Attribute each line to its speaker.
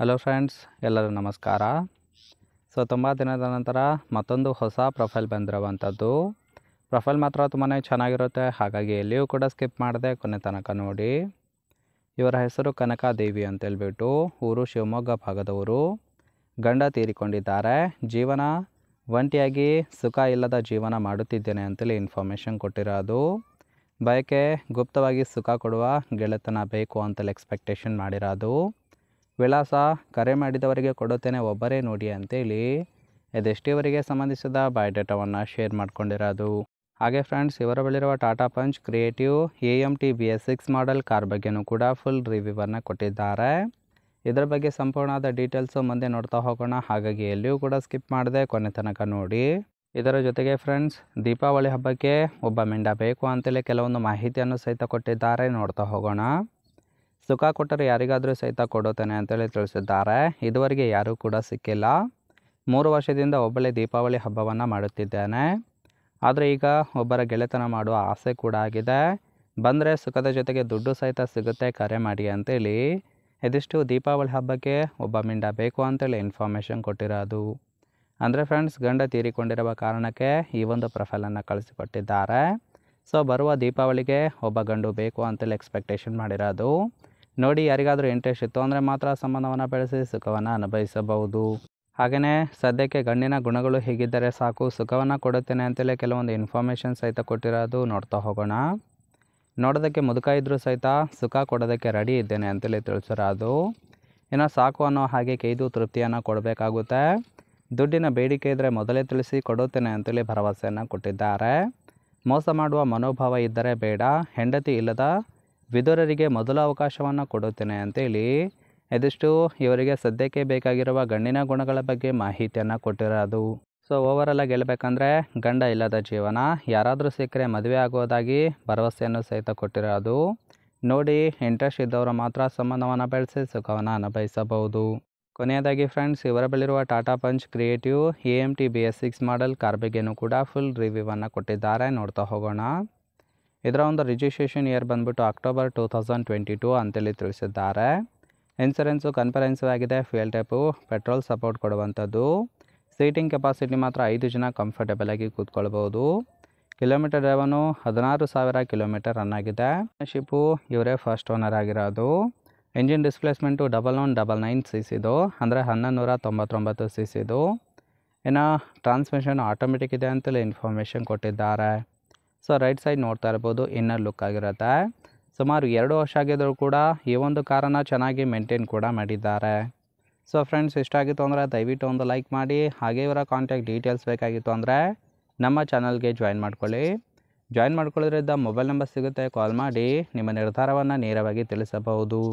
Speaker 1: hello friends ಎಲ್ಲರೂ ನಮಸ್ಕಾರ so ತುಂಬ ದಿನದ ನಂತರ ಮತ್ತೊಂದು ಹೊಸ ಪ್ರೊಫೈಲ್ ಬಂದಿರುವಂಥದ್ದು ಪ್ರೊಫೈಲ್ ಮಾತ್ರ ತುಂಬಾ ಚೆನ್ನಾಗಿರುತ್ತೆ ಹಾಗಾಗಿ ಎಲ್ಲಿಯೂ ಕೂಡ ಸ್ಕಿಪ್ ಮಾಡಿದೆ ಕೊನೆ ತನಕ ನೋಡಿ ಇವರ ಹೆಸರು ಕನಕಾದೇವಿ ಅಂತೇಳ್ಬಿಟ್ಟು ಊರು ಶಿವಮೊಗ್ಗ ಭಾಗದವರು ಗಂಡ ತೀರಿಕೊಂಡಿದ್ದಾರೆ ಜೀವನ ಒಂಟಿಯಾಗಿ ಸುಖ ಇಲ್ಲದ ಜೀವನ ಮಾಡುತ್ತಿದ್ದೇನೆ ಅಂತೇಳಿ ಇನ್ಫಾರ್ಮೇಷನ್ ಕೊಟ್ಟಿರೋದು ಬಯಕೆ ಗುಪ್ತವಾಗಿ ಸುಖ ಕೊಡುವ ಗೆಳೆತನ ಬೇಕು ಅಂತೇಳಿ ಎಕ್ಸ್ಪೆಕ್ಟೇಷನ್ ಮಾಡಿರೋದು ವಿಳಾಸ ಕರೆ ಮಾಡಿದವರಿಗೆ ಕೊಡುತ್ತೇನೆ ಒಬ್ಬರೇ ನೋಡಿ ಅಂತೇಳಿ ಅದೆಷ್ಟಿವರಿಗೆ ಸಂಬಂಧಿಸಿದ ಬಯೋಡೇಟಾವನ್ನು ಶೇರ್ ಮಾಡಿಕೊಂಡಿರೋದು ಹಾಗೆ ಫ್ರೆಂಡ್ಸ್ ಇವರ ಬಳಿರುವ Tata Punch Creative A M T B S six model car ಬಗ್ಗೆಯೂ ಕೂಡ ಫುಲ್ ರಿವ್ಯೂವನ್ನು ಕೊಟ್ಟಿದ್ದಾರೆ ಇದರ ಬಗ್ಗೆ ಸಂಪೂರ್ಣವಾದ ಡೀಟೇಲ್ಸು ಮುಂದೆ ನೋಡ್ತಾ ಹೋಗೋಣ ಹಾಗಾಗಿ ಎಲ್ಲಿಯೂ ಕೂಡ ಸ್ಕಿಪ್ ಮಾಡಿದೆ ಕೊನೆ ತನಕ ನೋಡಿ ಇದರ ಜೊತೆಗೆ ಫ್ರೆಂಡ್ಸ್ ದೀಪಾವಳಿ ಹಬ್ಬಕ್ಕೆ ಒಬ್ಬ ಮೆಂಡ ಬೇಕು ಅಂತೇಳಿ ಕೆಲವೊಂದು ಮಾಹಿತಿಯನ್ನು ಸಹಿತ ಕೊಟ್ಟಿದ್ದಾರೆ ನೋಡ್ತಾ ಹೋಗೋಣ ಸುಖ ಕೊಟ್ಟರೆ ಯಾರಿಗಾದರೂ ಸಹಿತ ಕೊಡುತ್ತೇನೆ ಅಂತೇಳಿ ತಿಳಿಸಿದ್ದಾರೆ ಇದುವರೆಗೆ ಯಾರೂ ಕೂಡ ಸಿಕ್ಕಿಲ್ಲ ಮೂರು ವರ್ಷದಿಂದ ಒಬ್ಬಳೇ ದೀಪಾವಳಿ ಹಬ್ಬವನ್ನು ಮಾಡುತ್ತಿದ್ದೇನೆ ಆದರೆ ಈಗ ಒಬ್ಬರ ಗೆಳೆತನ ಮಾಡುವ ಆಸೆ ಕೂಡ ಆಗಿದೆ ಬಂದರೆ ಸುಖದ ಜೊತೆಗೆ ದುಡ್ಡು ಸಹಿತ ಸಿಗುತ್ತೆ ಕರೆ ಮಾಡಿ ಅಂತೇಳಿ ಇದಿಷ್ಟು ದೀಪಾವಳಿ ಹಬ್ಬಕ್ಕೆ ಒಬ್ಬ ಮಿಂಡ ಬೇಕು ಅಂತೇಳಿ ಇನ್ಫಾರ್ಮೇಷನ್ ಕೊಟ್ಟಿರೋದು ಅಂದರೆ ಫ್ರೆಂಡ್ಸ್ ಗಂಡ ತೀರಿಕೊಂಡಿರುವ ಕಾರಣಕ್ಕೆ ಈ ಒಂದು ಪ್ರೊಫೈಲನ್ನು ಕಳಿಸಿಕೊಟ್ಟಿದ್ದಾರೆ ಸೊ ಬರುವ ದೀಪಾವಳಿಗೆ ಒಬ್ಬ ಗಂಡು ಬೇಕು ಅಂತೇಳಿ ಎಕ್ಸ್ಪೆಕ್ಟೇಷನ್ ಮಾಡಿರೋದು ನೋಡಿ ಯಾರಿಗಾದರೂ ಇಂಟ್ರೆಸ್ಟ್ ಇತ್ತು ಅಂದರೆ ಮಾತ್ರ ಸಂಬಂಧವನ್ನು ಬೆಳೆಸಿ ಸುಖವನ್ನು ಅನುಭವಿಸಬಹುದು ಹಾಗೆಯೇ ಸದ್ಯಕ್ಕೆ ಗಂಡಿನ ಗುಣಗಳು ಹೇಗಿದ್ದರೆ ಸಾಕು ಸುಖವನ್ನು ಕೊಡುತ್ತೇನೆ ಅಂತೇಳಿ ಕೆಲವೊಂದು ಇನ್ಫಾರ್ಮೇಷನ್ ಸಹಿತ ಕೊಟ್ಟಿರೋದು ನೋಡ್ತಾ ಹೋಗೋಣ ನೋಡೋದಕ್ಕೆ ಮುದುಕ ಇದ್ದರೂ ಸಹಿತ ಸುಖ ಕೊಡೋದಕ್ಕೆ ರೆಡಿ ಇದ್ದೇನೆ ಅಂತೇಳಿ ತಿಳಿಸಿರೋದು ಇನ್ನು ಸಾಕು ಅನ್ನೋ ಹಾಗೆ ಕೈದು ತೃಪ್ತಿಯನ್ನು ಕೊಡಬೇಕಾಗುತ್ತೆ ದುಡ್ಡಿನ ಬೇಡಿಕೆ ಇದ್ದರೆ ಮೊದಲೇ ತಿಳಿಸಿ ಕೊಡುತ್ತೇನೆ ಅಂತೇಳಿ ಭರವಸೆಯನ್ನು ಕೊಟ್ಟಿದ್ದಾರೆ ಮೋಸ ಮಾಡುವ ಮನೋಭಾವ ಇದ್ದರೆ ಬೇಡ ಹೆಂಡತಿ ಇಲ್ಲದ ವಿದುರರಿಗೆ ಮೊದಲ ಅವಕಾಶವನ್ನು ಕೊಡುತ್ತೇನೆ ಅಂತೇಳಿ ಇದಿಷ್ಟು ಇವರಿಗೆ ಸದ್ಯಕ್ಕೆ ಬೇಕಾಗಿರುವ ಗಂಡಿನ ಗುಣಗಳ ಬಗ್ಗೆ ಮಾಹಿತಿಯನ್ನು ಕೊಟ್ಟಿರೋದು ಸೊ ಆಗಿ ಹೇಳಬೇಕಂದ್ರೆ ಗಂಡ ಇಲ್ಲದ ಜೀವನ ಯಾರಾದರೂ ಸಿಕ್ಕರೆ ಮದುವೆ ಆಗೋದಾಗಿ ಭರವಸೆಯನ್ನು ಸಹಿತ ಕೊಟ್ಟಿರೋದು ನೋಡಿ ಇಂಟ್ರೆಸ್ಟ್ ಇದ್ದವರು ಮಾತ್ರ ಸಂಬಂಧವನ್ನು ಬೆಳೆಸಿ ಸುಖವನ್ನು ಅನುಭವಿಸಬಹುದು ಕೊನೆಯದಾಗಿ ಫ್ರೆಂಡ್ಸ್ ಇವರ ಬಳಿರುವ Tata Punch Creative A M T B S six model ಕಾರ್ಬೇಗೇನು ಕೂಡ ಫುಲ್ ರಿವ್ಯೂವನ್ನು ಕೊಟ್ಟಿದ್ದಾರೆ ನೋಡ್ತಾ ಹೋಗೋಣ ಇದರ ಒಂದು ರಿಜಿಸ್ಟ್ರೇಷನ್ ಇಯರ್ ಬಂದ್ಬಿಟ್ಟು October two thousand twenty two ಅಂತೇಳಿ ತಿಳಿಸಿದ್ದಾರೆ ಇನ್ಸೂರೆನ್ಸು ಕನ್ಫರೆನ್ಸಿವ್ ಆಗಿದೆ ಫ್ಯೂಯಲ್ ಟೈಪು ಪೆಟ್ರೋಲ್ ಸಪೋರ್ಟ್ ಕೊಡುವಂಥದ್ದು ಸೀಟಿಂಗ್ ಕೆಪಾಸಿಟಿ ಮಾತ್ರ ಐದು ಜನ ಕಂಫರ್ಟೇಬಲ್ ಆಗಿ ಕೂತ್ಕೊಳ್ಬೋದು ಕಿಲೋಮೀಟರ್ ಡ್ರೈವನು ಹದಿನಾರು ಸಾವಿರ ಕಿಲೋಮೀಟರ್ ರನ್ ಆಗಿದೆ ಶಿಪ್ಪು ಇವರೇ ಫಸ್ಟ್ ಓನರ್ ಆಗಿರೋದು engine displacement double one double nine C ಸಿದು ಅಂದರೆ ಹನ್ನೊಂದು ನೂರ ತೊಂಬತ್ತೊಂಬತ್ತು ಸಿ ಸಿದು ಇನ್ನು ಟ್ರಾನ್ಸ್ಮಿಷನ್ ಆಟೋಮೆಟಿಕ್ ಇದೆ ಅಂತೇಳಿ ಇನ್ಫಾರ್ಮೇಷನ್ ಕೊಟ್ಟಿದ್ದಾರೆ ಸೊ ರೈಟ್ ಸೈಡ್ ನೋಡ್ತಾ ಇರ್ಬೋದು ಇನ್ನರ್ ಲುಕ್ ಆಗಿರುತ್ತೆ ಸುಮಾರು ಎರಡು ವರ್ಷ ಆಗಿದ್ರು ಕೂಡ ಈ ಒಂದು ಕಾರನ್ನು ಚೆನ್ನಾಗಿ ಮೇಂಟೈನ್ ಕೂಡ ಮಾಡಿದ್ದಾರೆ ಸೊ ಫ್ರೆಂಡ್ಸ್ ಇಷ್ಟಾಗಿತ್ತು ಅಂದರೆ ದಯವಿಟ್ಟು ಒಂದು ಲೈಕ್ ಮಾಡಿ ಹಾಗೆ ಇವರ ಕಾಂಟ್ಯಾಕ್ಟ್ ಡೀಟೇಲ್ಸ್ ಬೇಕಾಗಿತ್ತು ಅಂದರೆ ನಮ್ಮ ಚಾನಲ್ಗೆ ಜಾಯಿನ್ ಮಾಡ್ಕೊಳ್ಳಿ ಜಾಯಿನ್ ಮಾಡ್ಕೊಳ್ಳೋದ್ರಿಂದ ಮೊಬೈಲ್ ನಂಬರ್ ಸಿಗುತ್ತೆ ಕಾಲ್ ಮಾಡಿ ನಿಮ್ಮ ನಿರ್ಧಾರವನ್ನು ನೇರವಾಗಿ ತಿಳಿಸಬಹುದು